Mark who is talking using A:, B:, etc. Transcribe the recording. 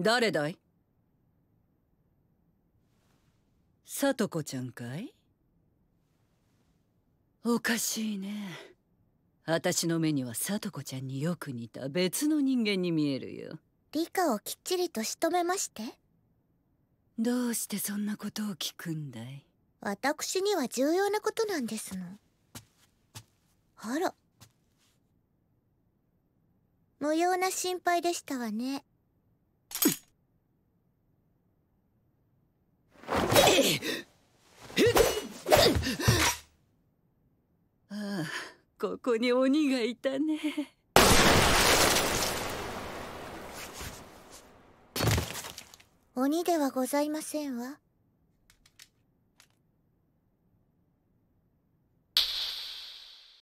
A: 誰だいさとこちゃんかいおかしいね
B: 私の目にはさとこちゃんによく似た別の人間に見えるよ
C: 理科をきっちりと仕留めましてどうしてそんなことを聞くんだい私には重要なことなんですのあら
D: 無用な心配でしたわね
E: ああここに
F: 鬼がいたね鬼ではございませんわ